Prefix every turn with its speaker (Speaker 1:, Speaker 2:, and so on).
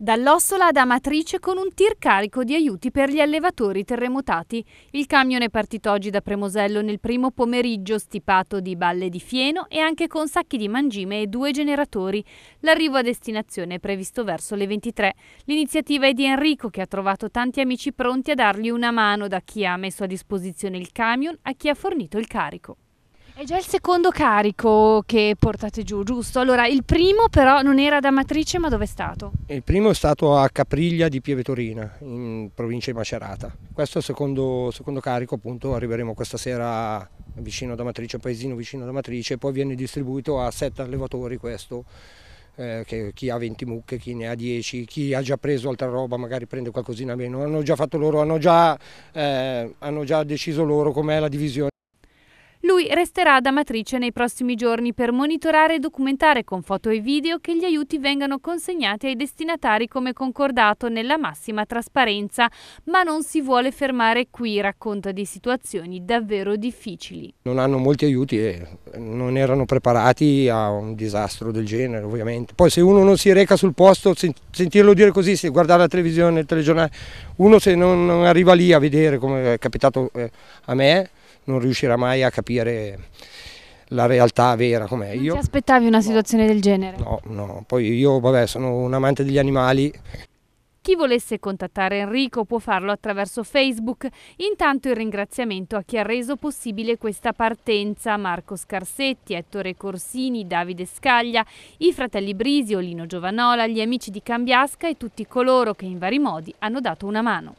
Speaker 1: Dall'Ossola ad Amatrice con un tir carico di aiuti per gli allevatori terremotati. Il camion è partito oggi da Premosello nel primo pomeriggio stipato di balle di fieno e anche con sacchi di mangime e due generatori. L'arrivo a destinazione è previsto verso le 23. L'iniziativa è di Enrico che ha trovato tanti amici pronti a dargli una mano da chi ha messo a disposizione il camion a chi ha fornito il carico. È già il secondo carico che portate giù, giusto? Allora, il primo però non era da Matrice, ma dove è
Speaker 2: stato? Il primo è stato a Capriglia di Pieve Torina, in provincia di Macerata. Questo è il secondo, secondo carico, appunto, arriveremo questa sera vicino da Matrice, un paesino vicino da Matrice, poi viene distribuito a sette allevatori questo. Eh, chi ha 20 mucche, chi ne ha 10, chi ha già preso altra roba magari prende qualcosina meno, hanno già fatto loro, hanno già, eh, hanno già deciso loro com'è la divisione.
Speaker 1: Lui resterà ad Amatrice nei prossimi giorni per monitorare e documentare con foto e video che gli aiuti vengano consegnati ai destinatari come concordato nella massima trasparenza, ma non si vuole fermare qui, racconta di situazioni davvero difficili.
Speaker 2: Non hanno molti aiuti e non erano preparati a un disastro del genere ovviamente. Poi se uno non si reca sul posto, sentirlo dire così, se guardare la televisione, il telegiornale, uno se non arriva lì a vedere come è capitato eh, a me, non riuscirà mai a capire la realtà vera com'è. Non io, ti
Speaker 1: aspettavi una situazione no, del genere?
Speaker 2: No, no, poi io vabbè sono un amante degli animali.
Speaker 1: Chi volesse contattare Enrico può farlo attraverso Facebook. Intanto il ringraziamento a chi ha reso possibile questa partenza: Marco Scarsetti, Ettore Corsini, Davide Scaglia, i fratelli Brisi, Olino Giovanola, gli amici di Cambiasca e tutti coloro che in vari modi hanno dato una mano.